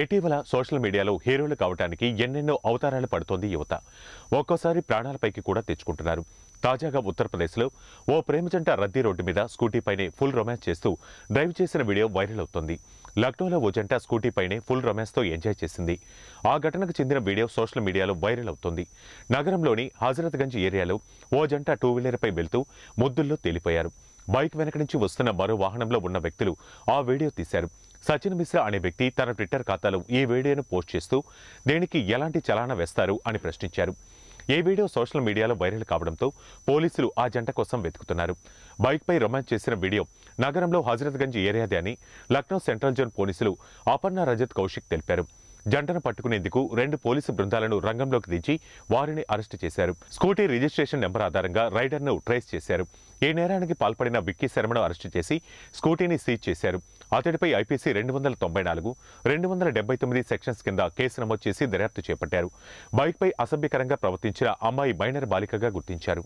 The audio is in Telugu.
ఇటీవల సోషల్ మీడియాలో హీరోలు కావడానికి ఎన్నెన్నో అవతారాలు పడుతోంది యువత ఒక్కోసారి ప్రాణాలపైకి కూడా తెచ్చుకుంటున్నారు తాజాగా ఉత్తరప్రదేశ్లో ఓ ప్రేమజంట రద్దీ రోడ్డు మీద స్కూటీపైనే ఫుల్ రొమాన్స్ చేస్తూ డ్రైవ్ చేసిన వీడియో వైరల్ అవుతోంది లక్నోలో ఓ జంట స్కూటీపైనే ఫుల్ రొమాన్స్తో ఎంజాయ్ చేసింది ఆ ఘటనకు చెందిన వీడియో సోషల్ మీడియాలో వైరల్ అవుతోంది నగరంలోని హజరత్గంజ్ ఏరియాలో ఓ జంట టూ వీలర్పై వెళ్తూ ముద్దుల్లో తేలిపోయారు బైక్ వెనక నుంచి వస్తున్న మరో వాహనంలో ఉన్న వ్యక్తులు ఆ వీడియో తీశారు సచిన్ మిశ్రా అనే వ్యక్తి తన ట్విట్టర్ ఖాతాలో ఈ వీడియోను పోస్ట్ చేస్తూ దీనికి ఎలాంటి చలానా వేస్తారు అని ప్రశ్నించారు ఏ వీడియో సోషల్ మీడియాలో వైరల్ కావడంతో పోలీసులు ఆ జంట కోసం వెతుకుతున్నారు బైక్పై రొమాన్స్ చేసిన వీడియో నగరంలో హజరత్గంజ్ ఏరియాదే అని లక్నో సెంట్రల్ జోన్ పోలీసులు అపర్ణ రజత్ కౌశిక్ తెలిపారు జంటను పట్టుకునేందుకు రెండు పోలీసు బృందాలను రంగంలోకి దించి వారిని అరెస్టు చేశారు స్కూటీ రిజిస్ట్రేషన్ నెంబర్ ఆధారంగా రైడర్ను ట్రేస్ చేశారు ఈ నేరానికి పాల్పడిన విక్కీ శర్మను అరెస్టు చేసి స్కూటీని సీజ్ చేశారు అతడిపై ఐపీసీ రెండు వందల తొంభై నాలుగు రెండు వందల డెబ్బై తొమ్మిది సెక్షన్స్ కింద కేసు నమోదు చేసి దర్యాప్తు చేపట్టారు బైక్పై అసభ్యకరంగా ప్రవర్తించిన అమ్మాయి మైనర్ బాలికగా గుర్తించారు